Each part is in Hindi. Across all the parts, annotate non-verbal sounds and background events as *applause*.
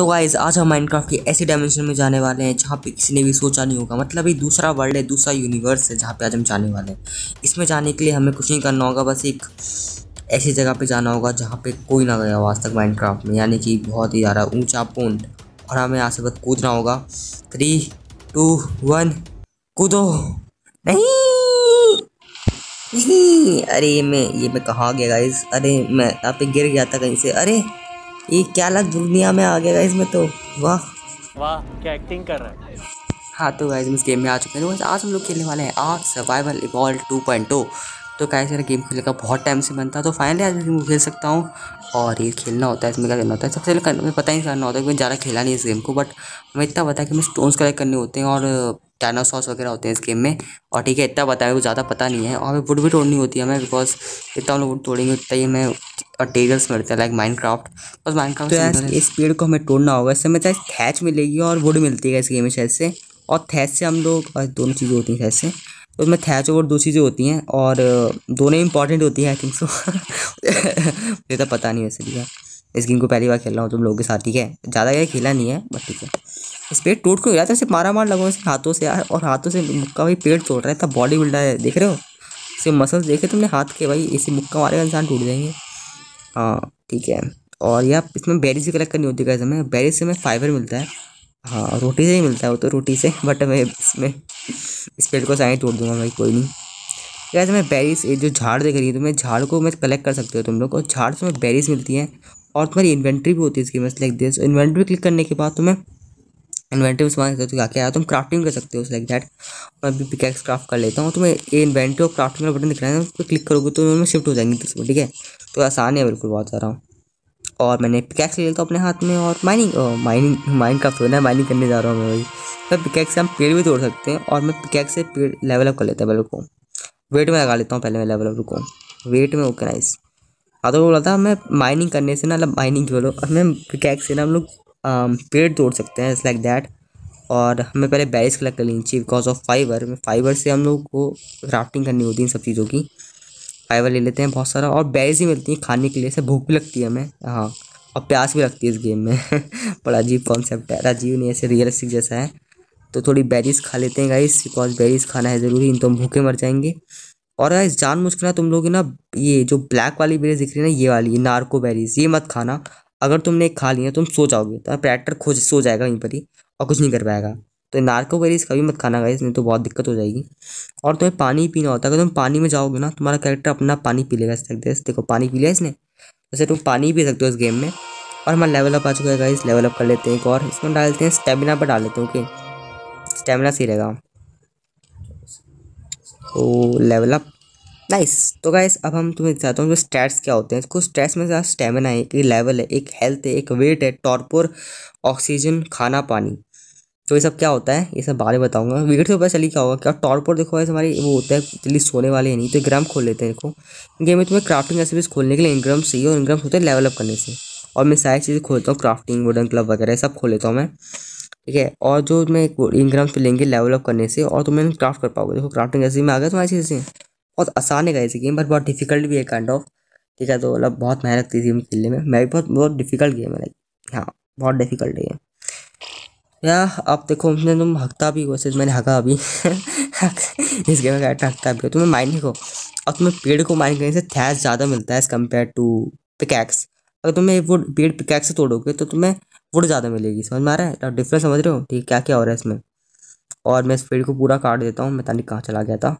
तो गाइज आज हम माइनक्राफ्ट के ऐसे डायमेंशन में जाने वाले हैं जहाँ पे किसी ने भी सोचा नहीं होगा मतलब ये दूसरा वर्ल्ड है दूसरा यूनिवर्स है जहाँ पे आज हम जाने वाले हैं इसमें जाने के लिए हमें कुछ नहीं करना होगा बस एक ऐसी जगह पे जाना होगा जहाँ पे कोई ना गया आज तक माइनक्राफ्ट में यानी कि बहुत ही ज़्यादा ऊँचा पॉइंट और हमें यहाँ से बस कूदना होगा थ्री टू वन कूदो नहीं अरे मैं ये मैं कहाँ गया गाइज अरे मैं यहाँ पे गिर गया था कहीं से अरे ये क्या लग दुनिया में आ गया इसमें तो वाह वाह क्या एक्टिंग कर रहा है हाँ तो गाइज इस गेम में आ चुके हैं बस तो आज हम लोग खेलने वाले हैं आग survival evolve two point two तो कैसे गेम खेलने का बहुत टाइम से बनता तो फाइनली आज मैं खेल सकता हूँ और ये खेलना होता है इसमें क्या करना होता है सबसे पहले मुझे पता ही नहीं करना होता है मैं ज़्यादा खेला नहीं इस गेम को बट हमें इतना पता है कि हमें स्टोन्स कलेक्ट करने होते हैं और डायनासॉर्स वगैरह होते हैं इस गेम में और ठीक है इतना पता है वो ज़्यादा पता नहीं है और हमें वुड भी तोड़नी होती है हमें बिकॉज इतना हम लोग वुड तोड़ेंगे उतना ही हमें मटेरियल्स मिलते हैं लाइक माइंड क्राफ्ट बस माइंड क्राफ्ट तो इस पेड़ को हमें तोड़ना होगा इससे हमें चाहे थैच मिलेगी और वुड मिलती है इस गेम में शायद से और थैच से हम लोग दोनों चीज़ें होती हैं थैच से उसमें थैच और दो चीज़ें होती हैं और दोनों इंपॉर्टेंट होती हैं आई थिंक सो मुझे तो पता नहीं वैसे भैया इस गेम को पहली बार खेल रहा हूँ तुम लोगों के साथ ठीक है ज़्यादा क्या खेला नहीं है बट ठीक है इस पेड़ टूट क्यों गया था सिर्फ मारा मार लगो सिर्फ हाथों से यार और हाथों से मुक्का भाई पेड़ तोड़ रहा है तब बॉडी बिल्डर है देख रहे हो सिर्फ मसल्स देखे तुमने हाथ के भाई इसे मुक्का मारेगा इंसान टूट जाएंगे हाँ ठीक है और यार इसमें बैरी से कलेक्ट करनी होती है इसमें बैरी से हमें फाइबर मिलता है हाँ रोटी से ही मिलता है वो तो रोटी से बट *laughs* हमें इसमें इस पेड़ को सारे तोड़ दूंगा भाई कोई नहीं क्या मैं बेरीज जो झाड़ देख रही है तो मैं झाड़ को मैं कलेक्ट कर सकते हो तुम लोग और झाड़ से मैं बेरीज मिलती हैं और तुम्हारी इन्वेंट्री भी होती है इसकी मैं लाइक दिस इन्वेंट्री क्लिक करने के बाद तुम्हें इन्वेंट्री में समझ सकते क्या क्या है तुम क्राफ्टिंग कर सकते हो लाइक दैट मैं अभी पिकैक्स क्राफ्ट कर लेता हूँ तुम्हें ये इन्वेंट्री और क्राफ्टिंग का बटन दिख रहा है उस पर क्लिक करोगे तो उनमें शिफ्ट हो जाएंगे ठीक है तो आसान है बिल्कुल बहुत सारा और मैंने पिकैक्स ले लिया था अपने हाथ में और माइनिंग माइनिंग माइन का होना माइनिंग करने जा रहा हूँ मैं वही मैं तो पिकैक्स से हम पेड़ भी तोड़ सकते हैं और मैं पिकैक्स से पेड़ लेवल अप कर लेता हूँ पहले को वेट में लगा लेता हूँ पहले मैं लेवल अप रुको वेट में ओके नाइस हाँ तो बोला था मैं माइनिंग करने से ना मतलब माइनिंग की बोलो हमें पिकैक्स से ना हम लोग पेड़ तोड़ सकते हैं इट्स लाइक दैट और हमें पहले बैरिस कलेक्ट कर लेनी चाहिए बिकॉज ऑफ फाइबर फाइबर से हम लोग को क्राफ्टिंग करनी होती है इन सब चीज़ों की फाइबर ले लेते हैं बहुत सारा और बेरीज भी मिलती हैं खाने के लिए से भूख भी लगती है हमें हाँ और प्यास भी लगती है इस गेम में *laughs* बड़ा अजीब कॉन्सेप्ट है राजीव नहीं ऐसे रियलिस्टिक जैसा है तो थोड़ी बैरीज खा लेते हैं गाइस बिकॉज बेरीज खाना है ज़रूरी इन तो हम भूखे मर जाएंगे और गाइस जान मुझ ना तुम लोग ना ये जो ब्लैक वाली बेरीज दिख रही है ना ये वाली नारको नार्को बेरीज ये मत खाना अगर तुमने खा लिया तुम सो जाओगे तो प्रैक्टर खोज सो जाएगा वहीं पर ही और कुछ नहीं कर पाएगा तो नार्को बेरीज कभी मत खाना गाइस नहीं तो बहुत दिक्कत हो जाएगी और तुम्हें पानी पीना होता है अगर तुम पानी में जाओगे ना तुम्हारा कैरेक्टर अपना पानी पी लेगा इस देखो पानी पी लिया इसने वैसे तुम पानी पी सकते हो इस गेम में और हमारा लेवल अप आ चुका है गाइस लेवल अप कर लेते हैं एक और इसमें डालते हैं स्टेमिना पर डाल लेते हैं ओके स्टेमिना सही रहेगा तो लेवल अप नाइस तो गाइस अब हम तुम्हें बताता हूँ जो स्टैट्स क्या होते हैं इसको स्टैट्स में ज़्यादा स्टेमिना है एक लेवल है एक हेल्थ है एक वेट है टॉर्पोर ऑक्सीजन खाना पानी तो ये सब क्या होता है ये सब बारे में बताऊंगा विकेट से पता चली क्या होगा क्या टॉर पर देखो ऐसे हमारी वो होता है जल्दी सोने वाले नहीं तो ग्राम खोल लेते हैं देखो गेम में तुम्हें क्राफ्टिंग रेसिपीज खोलने के लिए इनग्राम सही और इनग्राम होते हैं लेवल अप करने से और मैं सारी चीज़ें खोलता हूँ क्राफ्टिंग वुडन क्लब वगैरह सब खोल लेता हूँ मैं ठीक है और जो मैं इनग्राम से लेंगे लेवल अप करने से और तुम्हें क्राफ्ट कर पाओगे देखो क्राफ्टिंग ऐसे में आ गया तुम्हारी चीज़ें बहुत आसान है गाइस गेम बट बहुत डिफिकल्ट भी है काइंड ऑफ ठीक है तो मतलब बहुत मेहनत थी गेम खेलने में मैं बहुत बहुत डिफिकल्ट गेम है लाइक हाँ बहुत डिफिकल्ट है या आप देखो उसने तुम हकता भी हो सिर्फ मैंने हका अभी *laughs* इस गेम में हकता भी हो तुम्हें माइनिंग हो और तुम्हें पेड़ को माइनिंग करने से थैस ज़्यादा मिलता है एज़ कम्पेयर टू पिकैक्स अगर तुम्हें वो पेड़ पिकैक्स से तोड़ोगे तो तुम्हें वुड ज़्यादा मिलेगी समझ में आ रहा है और तो डिफरेंस समझ रहे हो ठीक क्या क्या हो रहा है इसमें और मैं इस पेड़ को पूरा काट देता हूँ मैं तानी कहाँ चला गया था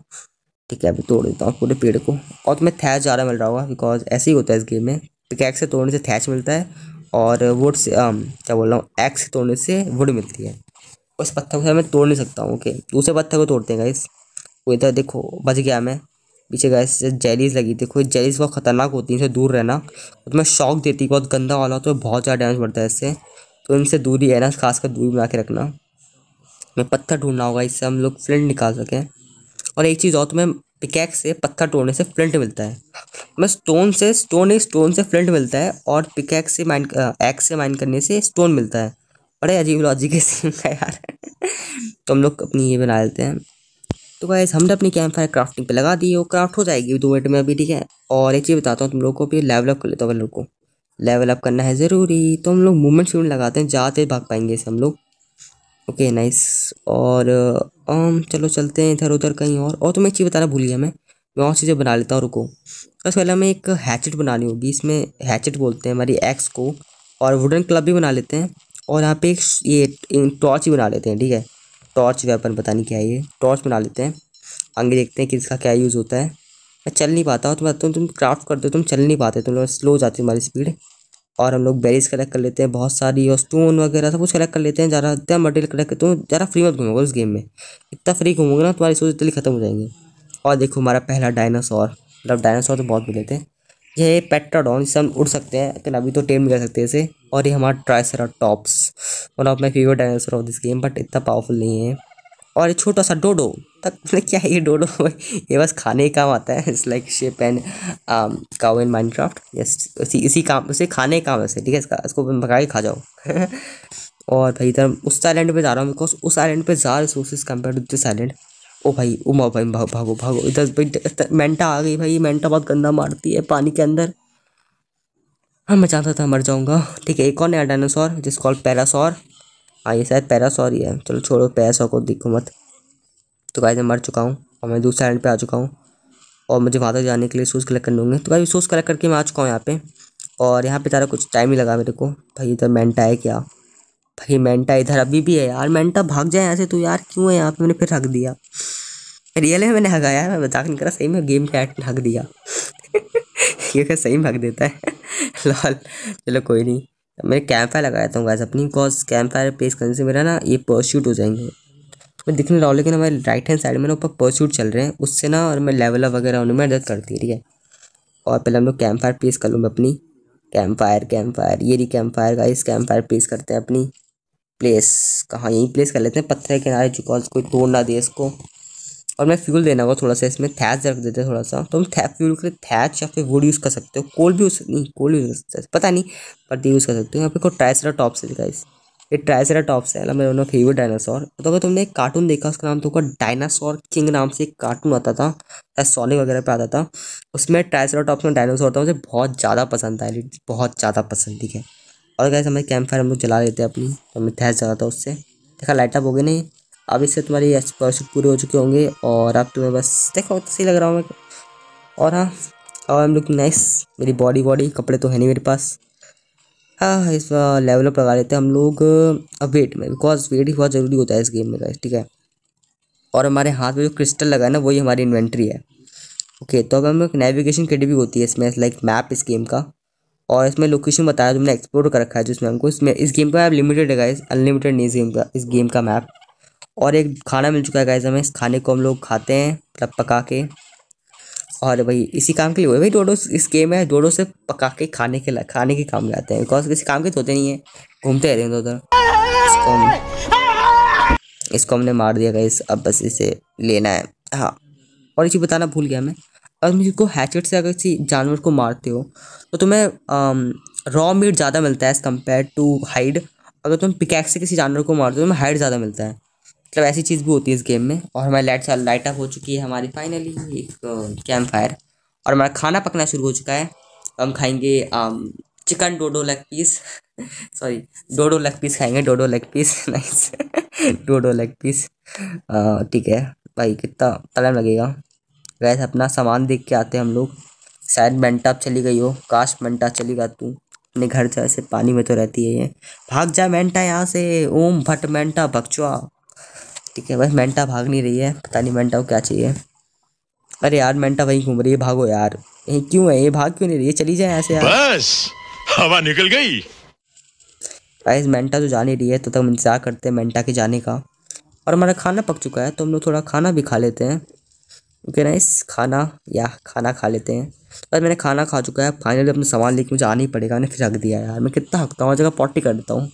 ठीक है अभी तोड़ देता हूँ पूरे पेड़ को और तुम्हें थैच ज़्यादा मिल रहा होगा बिकॉज ऐसे ही होता है इस गेम में पिकैक्स से तोड़ने से थैच मिलता है और वुड से आ, क्या बोल रहा हूँ एक्स तोड़ने से वुड मिलती है उस पत्थर को मैं तोड़ नहीं सकता हूँ ओके दूसरे पत्थर को तोड़ते हैं गाइस वो इधर देखो बच गया मैं पीछे गैस जेलीज लगी देखो जेलीज बहुत खतरनाक होती है इनसे दूर रहना उसमें तो शौक देती है बहुत गंदा वाला होता तो है बहुत ज़्यादा डैमेज पड़ता है इससे तो इनसे दूरी है ना खासकर दूरी बना के रखना मैं पत्थर ढूंढना होगा इससे हम लोग फ्लिंट निकाल सकें और एक चीज़ और तो मैं पिकैक्स से पत्थर तोड़ने से फ्लिंट मिलता है मैं स्टोन से स्टोन एक स्टोन से फ्लिंट मिलता है और पिकैक्स से माइन एक्स से माइन करने से स्टोन मिलता है बड़े अजीब लॉजिक है सीन का *laughs* यार तो हम लोग अपनी ये बना लेते हैं तो गाइज हमने अपनी कैंप फायर क्राफ्टिंग पे लगा दी वो क्राफ्ट हो जाएगी दो मिनट में अभी ठीक है और एक चीज़ बताता हूँ तुम लोग को भी लेवल अप कर लेता हूँ लोग को लेवल अप करना है ज़रूरी तो हम लोग मूवमेंट शूवमेंट लगाते हैं जाते भाग पाएंगे इसे हम लोग ओके नाइस और आम um, चलो चलते हैं इधर उधर कहीं और और तो मैं एक चीज़ बताना भूल गया मैं मैं और चीज़ें बना लेता हूँ रुको सबसे पहले हमें एक हैचेट बनानी होगी इसमें हैचेट बोलते हैं हमारी एक्स को और वुडन क्लब भी बना लेते हैं और यहाँ पे एक ये टॉर्च भी बना लेते हैं ठीक है टॉर्च वेपन पता नहीं क्या है ये टॉर्च बना लेते हैं आगे देखते हैं कि इसका क्या यूज़ होता है मैं चल नहीं पाता और तुम तुम क्राफ्ट करते हो तुम चल नहीं पाते तुम लोग स्लो जाती हमारी स्पीड और हम लोग बेरीज कलेक्ट कर लेते हैं बहुत सारी और स्टोन वगैरह सब कुछ कलेक्ट कर लेते हैं ज़्यादा इतना मटेरियल कलेक्ट करते हैं तो ज़्यादा फ्री मत घूमोगे उस गेम में इतना फ्री घूमोगे ना तुम्हारी सोच इतनी ख़त्म हो जाएंगे और देखो हमारा पहला डायनासोर मतलब डायनासोर तो बहुत मिले थे यह पेट्राडॉन जिससे हम उड़ सकते हैं लेकिन अभी तो टेम कर सकते हैं इसे और ये हमारा triceratops one of my favourite dinosaur of this game but इतना पावरफुल नहीं है और छोटा सा डोडो तक मतलब क्या है ये डोडो *laughs* ये बस खाने ही काम आता है it's like sheep and cow in Minecraft yes उसी इसी काम उसे खाने का काम है ठीक है इसका इसको पका के खा जाओ *laughs* और भाई इधर उस आइलैंड पे जा रहा हूँ बिकॉज उस आइलैंड पे ज़्यादा resources compare to this island ओ भाई उमा भाई भागो भागो भागो इधर भाई मेंटा आ गई भाई मेंटा बहुत गंदा मारती है पानी के अंदर हाँ मैं चाहता था मर जाऊँगा ठीक है एक और नया डायनासोर जिसको पैरासोर हाँ ये शायद पैरासॉर है चलो छोड़ो पैरासॉर को दिखो मत तो गाय मैं मर चुका हूँ और मैं दूसरे एंड पे आ चुका हूँ और मुझे वहाँ तक जाने के लिए शूज़ कलेक्ट करने होंगे तो भाई शूज़ कलेक्ट करके मैं आ चुका हूँ यहाँ पे और यहाँ पे ज़्यादा कुछ टाइम ही लगा मेरे को भाई इधर मेंटा है क्या भाई मेंटा इधर अभी भी है यार मेंटा भाग जाए यहाँ से तो यार क्यों है यहाँ पे मैंने फिर हक दिया रियल है मैंने हगाया मैं बता नहीं करा सही में गेम कैट हक दिया *laughs* ये सही में हक देता है लाल *laughs* चलो कोई नहीं मैंने कैंप फायर लगाया था गैस अपनी बिकॉज कैंप फायर पेश करने से मेरा ना ये परस्यूट हो जाएंगे मैं दिखने नहीं रहा हूँ लेकिन हमारे राइट हैंड साइड में ना ऊपर परस्यूट चल रहे हैं उससे ना और मैं लेवल अप वगैरह उन्हें मदद करती है ठीक है और पहले हम लोग कैंप फायर प्लेस कर लूँ मैं अपनी कैंप फायर कैंप फायर ये रही campfire guys campfire place करते हैं अपनी प्लेस कहाँ यहीं प्लेस कर लेते हैं पत्थर के किनारे चुका कोई तोड़ ना दे इसको और मैं फ्यूल देना होगा थोड़ा सा इसमें थैच रख देते थोड़ा सा तो हम फ्यूल के लिए थैच या फिर वुड यूज़ कर सकते हो कोल भी यूज़ नहीं कोल यूज़ कर सकते पता नहीं बट यूज़ कर सकते हो यहाँ पे को ट्राइसरा टॉप से दिखाई ये ट्राइसरा से है मेरा फेवरेट डायनासोर तो अगर तुमने एक कार्टून देखा उसका नाम तो होगा डायनासोर किंग नाम से एक कार्टून आता था सोनी वगैरह पे आता था उसमें ट्राइसरा टॉप में डायनासोर था मुझे बहुत ज़्यादा पसंद था बहुत ज़्यादा पसंद ठीक है और कैसे हमें कैंप फायर हम लोग जला लेते हैं अपनी तो हमें थैच जला था उससे देखा लाइटअप हो गया नहीं अब इससे तुम्हारी स्कॉलरशिप पूरे हो चुके होंगे और अब तुम्हें बस देखो तो सही लग रहा हूँ मैं और हाँ और एम लुकिंग नाइस मेरी बॉडी बॉडी कपड़े तो है नहीं मेरे पास हाँ इस लेवल अप लगा लेते हैं हम लोग अब वेट में बिकॉज वेट ही बहुत ज़रूरी होता है इस गेम में गाइस ठीक है और हमारे हाथ में जो क्रिस्टल लगा है ना वही हमारी इन्वेंट्री है ओके तो अब हम नेविगेशन किट भी होती है इसमें लाइक मैप इस गेम का और इसमें लोकेशन बताया तुमने एक्सप्लोर कर रखा है जिसमें हमको इसमें इस गेम का मैप लिमिटेड है गाइस अनलिमिटेड नहीं इस गेम का इस गेम का मैप और एक खाना मिल चुका है गाइज हमें इस खाने को हम लोग खाते हैं मतलब पका के और भाई इसी काम के लिए भाई डोडो इस गेम है डोडो से पका के खाने के खाने के काम में आते हैं बिकॉज किसी काम के तो होते नहीं है घूमते रहते हैं उधर इसको हम इसको हमने मार दिया गाइस अब बस इसे लेना है हाँ और इसी बताना भूल गया मैं अगर मुझे को हैचेट से अगर किसी जानवर को मारते हो तो तुम्हें रॉ मीट ज़्यादा मिलता है एज़ कम्पेयर टू हाइड अगर तुम पिकैक्स से किसी जानवर को मारते हो तो तुम्हें हाइड ज़्यादा मिलता है मतलब ऐसी चीज़ भी होती है इस गेम में और हमारी लाइट लाइट अप हो चुकी है हमारी फाइनली एक कैम्प फायर और हमारा खाना पकना शुरू हो चुका है हम खाएंगे आम, chicken dodo leg piece sorry dodo leg piece खाएंगे dodo leg piece nice dodo leg piece ठीक है भाई कितना टाइम लगेगा वैसे अपना सामान देख के आते हैं हम लोग शायद मेंटाप चली गई हो काश मेंटा चली गई तू अपने घर जैसे पानी में तो रहती है ये भाग जा मेंटा यहाँ से ओम भट मेंटा भगचुआ ठीक है बस मेंटा भाग नहीं रही है पता नहीं मेंटा को क्या चाहिए अरे यार मेंटा वहीं घूम रही है भागो यार यही क्यों है ये भाग क्यों नहीं रही है चली जाए ऐसे यार बस हवा निकल गई गाइस मेंटा तो जा नहीं रही है तो तब इंतज़ार करते हैं मेंटा के जाने का और हमारा खाना पक चुका है तो हम लोग थोड़ा खाना भी खा लेते हैं ओके इस खाना या खाना खा लेते हैं पर मैंने खाना खा चुका है फाइनली अपना सामान लेके मुझे आना ही पड़ेगा मैंने फिर रख दिया यार मैं कितना हकता हूँ जगह पॉटी कर देता हूँ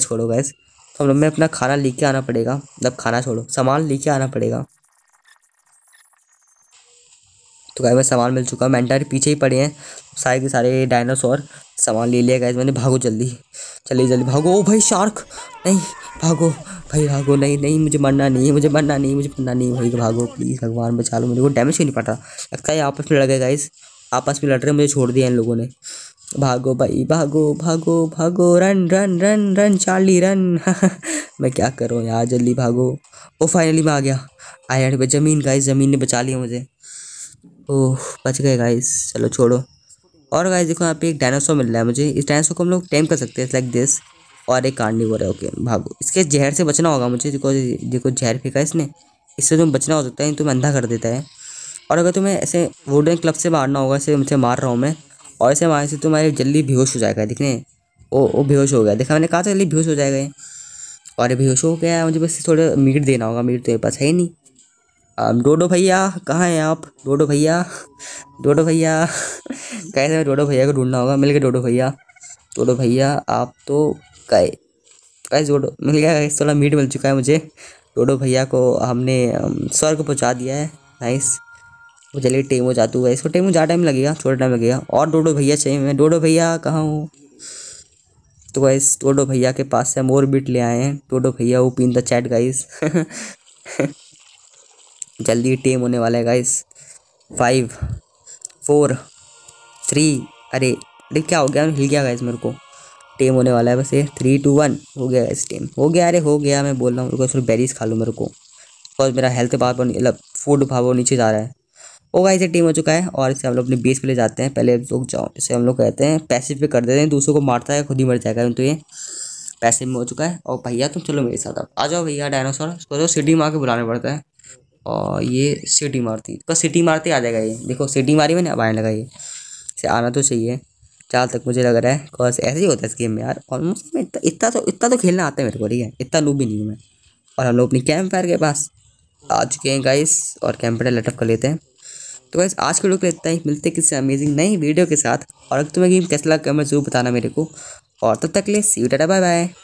छोड़ो गैस तो हम लोग में अपना खाना लेके आना पड़ेगा मतलब खाना छोड़ो सामान लेके आना पड़ेगा तो गाय मैं सामान मिल चुका है मैंटार पीछे ही पड़े हैं सारे के सारे डायनासोर सामान ले लिया गाइज मैंने भागो जल्दी चलिए जल्दी भागो ओ भाई शार्क नहीं भागो भाई भागो नहीं नहीं मुझे मरना नहीं है मुझे मरना नहीं मुझे मरना नहीं भाई भागो प्लीज़ भगवान बचा लो मुझे वो डैमेज क्यों नहीं पड़ रहा लगता है आपस में लड़ गए गाइस आपस में लड़ रहे मुझे छोड़ दिया इन लोगों ने भागो भाई भागो भागो भागो run run run run Charlie run मैं क्या करूँ यार जल्दी भागो ओ फाइनली मैं आ गया आई हेड पे ज़मीन गाइस ज़मीन ने बचा लिया मुझे ओह बच गए गाइस चलो छोड़ो और गाइस देखो यहाँ पे एक डायनासोर मिल रहा है मुझे इस डायनासोर को हम लोग टेम कर सकते हैं लाइक दिस और एक कार्ड नहीं है ओके भागो इसके जहर से बचना होगा मुझे देखो देखो जहर फेंका इसने इससे तुम बचना हो सकता है तुम्हें अंधा कर देता है और अगर तुम्हें ऐसे वुडन क्लब से मारना होगा ऐसे मुझे मार रहा हूँ मैं और ऐसे मारने से तुम्हारे तो जल्दी बेहोश हो जाएगा देखने ओ ओ बेहोश हो गया देखा मैंने कहा था जल्दी बेहोश हो जाएगा और बेहोश हो गया मुझे बस थोड़ा मीट देना होगा मीट तो मेरे पास है ही नहीं डोडो भैया कहाँ हैं आप डोडो भैया डोडो भैया कैसे डोडो भैया को ढूंढना होगा मिल गया डोडो भैया डोडो भैया आप तो गए कैसे डोडो मिल गया थोड़ा मीट मिल चुका है मुझे डोडो भैया को हमने स्वर्ग पहुँचा दिया है नाइस तो चलिए टेमो जादू है इसको टेमो ज़्यादा टाइम लगेगा छोटा टाइम लगेगा और डोडो भैया चाहिए मैं डोडो भैया कहाँ हूँ तो गाइस टोडो भैया के पास से हम और बिट ले आए हैं टोडो भैया वो पिन द चैट गाइस जल्दी टेम होने वाला है गाइस फाइव फोर थ्री अरे अरे क्या हो गया हिल गया गाइस मेरे को टेम होने वाला है बस ये थ्री टू वन हो गया गाइस टेम हो गया अरे हो गया मैं बोल रहा हूँ बेरीज खा लूँ मेरे को बिकॉज मेरा हेल्थ बार मतलब फूड भाव नीचे जा रहा है वो गाइस टीम हो चुका है और इसे हम लोग अपने बेस पे ले जाते हैं पहले लोग जाओ इसे हम लोग कहते हैं पैसिव पे कर देते हैं दूसरों को मारता है खुद ही मर जाएगा तो ये पैसे में हो चुका है और भैया तुम चलो मेरे साथ आप आ जाओ भैया डायनासोर उसको जो सिटी मार के बुलाने पड़ता है और ये सिटी मारती तो सिटी मारते आ जाएगा ये देखो सिटी मारी मैंने अब आने लगा ये इसे आना तो चाहिए चाल तक मुझे लग रहा है बस ऐसे ही होता है इस गेम में यार ऑलमोस्ट में इतना तो इतना तो खेलना आता है मेरे को ठीक है इतना लू भी नहीं हूँ मैं और हम लोग अपनी कैंप फायर के पास आ चुके हैं गाइस और कैंप लेटअप कर लेते हैं तो वैसे आज के लोग के इतना ही मिलते किसी अमेजिंग नई वीडियो के साथ और अगर तुम्हें गेम कैसा लगा मैं जरूर बताना मेरे को और तब तक ले see you tata bye bye